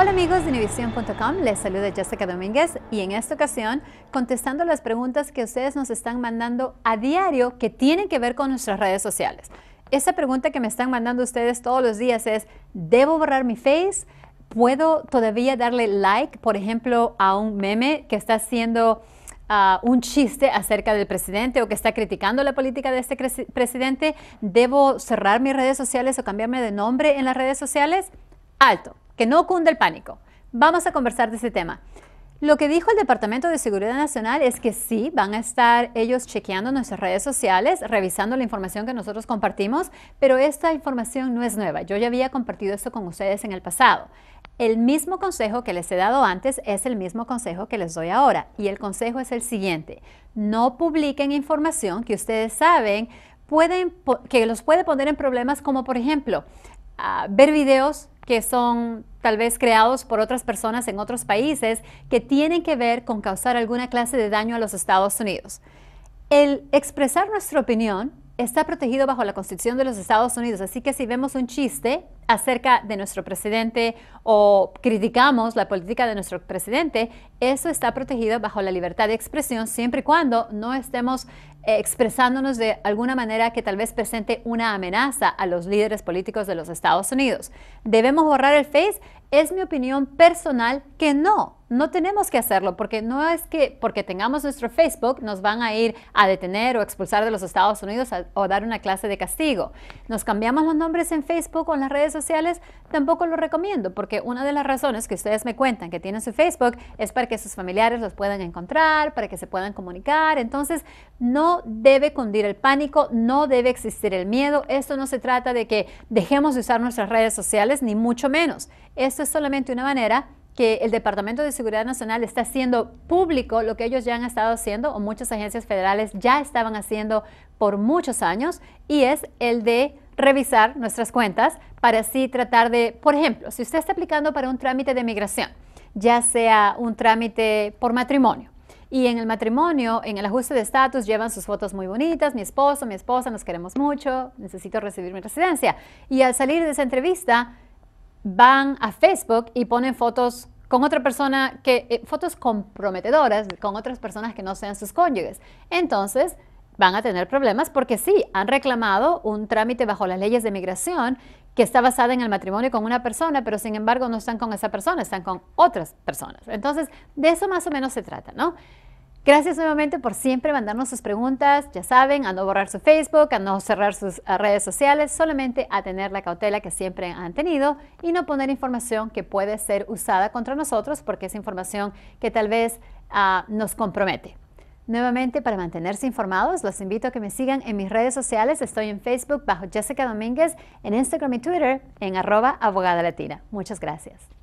Hola amigos de Univision.com, les saluda Jessica Domínguez y en esta ocasión contestando las preguntas que ustedes nos están mandando a diario que tienen que ver con nuestras redes sociales. Esta pregunta que me están mandando ustedes todos los días es, ¿debo borrar mi face? ¿Puedo todavía darle like, por ejemplo, a un meme que está haciendo ah, un chiste acerca del presidente o que está criticando la política de este presidente? ¿Debo cerrar mis redes sociales o cambiarme de nombre en las redes sociales? Alto que no cunde el pánico. Vamos a conversar de ese tema. Lo que dijo el Departamento de Seguridad Nacional es que sí, van a estar ellos chequeando nuestras redes sociales, revisando la información que nosotros compartimos, pero esta información no es nueva. Yo ya había compartido esto con ustedes en el pasado. El mismo consejo que les he dado antes es el mismo consejo que les doy ahora. Y el consejo es el siguiente. No publiquen información que ustedes saben pueden, que los puede poner en problemas como por ejemplo, ver videos que son tal vez creados por otras personas en otros países que tienen que ver con causar alguna clase de daño a los Estados Unidos. El expresar nuestra opinión está protegido bajo la Constitución de los Estados Unidos. Así que si vemos un chiste acerca de nuestro presidente o criticamos la política de nuestro presidente, eso está protegido bajo la libertad de expresión siempre y cuando no estemos eh, expresándonos de alguna manera que tal vez presente una amenaza a los líderes políticos de los Estados Unidos. ¿Debemos borrar el Face? Es mi opinión personal que no no tenemos que hacerlo porque no es que porque tengamos nuestro Facebook nos van a ir a detener o expulsar de los Estados Unidos o dar una clase de castigo. Nos cambiamos los nombres en Facebook o en las redes sociales, tampoco lo recomiendo porque una de las razones que ustedes me cuentan que tienen su Facebook es para que sus familiares los puedan encontrar, para que se puedan comunicar. Entonces, no debe cundir el pánico, no debe existir el miedo. Esto no se trata de que dejemos de usar nuestras redes sociales ni mucho menos. Esto es solamente una manera que el Departamento de Seguridad Nacional está haciendo público lo que ellos ya han estado haciendo o muchas agencias federales ya estaban haciendo por muchos años y es el de revisar nuestras cuentas para así tratar de, por ejemplo, si usted está aplicando para un trámite de migración, ya sea un trámite por matrimonio, y en el matrimonio, en el ajuste de estatus, llevan sus fotos muy bonitas, mi esposo, mi esposa, nos queremos mucho, necesito recibir mi residencia. Y al salir de esa entrevista, van a Facebook y ponen fotos con otra persona que eh, fotos comprometedoras con otras personas que no sean sus cónyuges. Entonces, van a tener problemas porque sí, han reclamado un trámite bajo las leyes de migración que está basada en el matrimonio con una persona, pero sin embargo no están con esa persona, están con otras personas. Entonces, de eso más o menos se trata, ¿no? Gracias nuevamente por siempre mandarnos sus preguntas. Ya saben, a no borrar su Facebook, a no cerrar sus redes sociales, solamente a tener la cautela que siempre han tenido y no poner información que puede ser usada contra nosotros porque es información que tal vez ah, nos compromete. Nuevamente, para mantenerse informados, los invito a que me sigan en mis redes sociales. Estoy en Facebook bajo Jessica Domínguez, en Instagram y Twitter en arroba abogada latina. Muchas gracias.